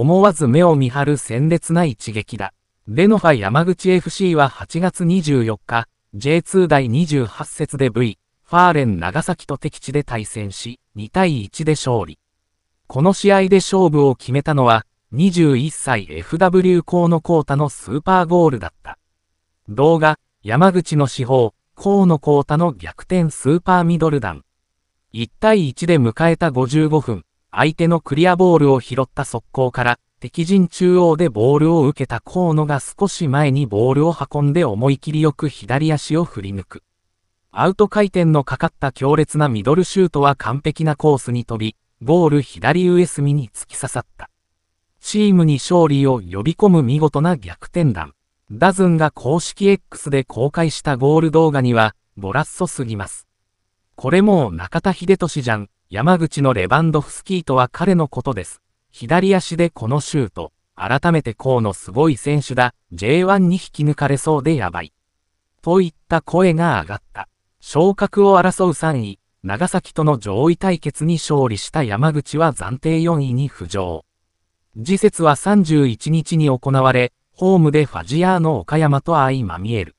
思わず目を見張る鮮烈な一撃だ。レノファ山口 FC は8月24日、J2 第28節で V、ファーレン長崎と敵地で対戦し、2対1で勝利。この試合で勝負を決めたのは、21歳 FW 河野光太のスーパーゴールだった。動画、山口の司法、河野光太の逆転スーパーミドル弾。1対1で迎えた55分、相手のクリアボールを拾った速攻から、敵陣中央でボールを受けた河野が少し前にボールを運んで思い切りよく左足を振り抜く。アウト回転のかかった強烈なミドルシュートは完璧なコースに飛び、ゴール左上隅に突き刺さった。チームに勝利を呼び込む見事な逆転弾。ダズンが公式 X で公開したゴール動画には、ボラッソすぎます。これも中田秀俊じゃん。山口のレバンドフスキーとは彼のことです。左足でこのシュート。改めてこうのすごい選手だ。J1 に引き抜かれそうでやばい。といった声が上がった。昇格を争う3位、長崎との上位対決に勝利した山口は暫定4位に浮上。次節は31日に行われ、ホームでファジアーの岡山と相まみえる。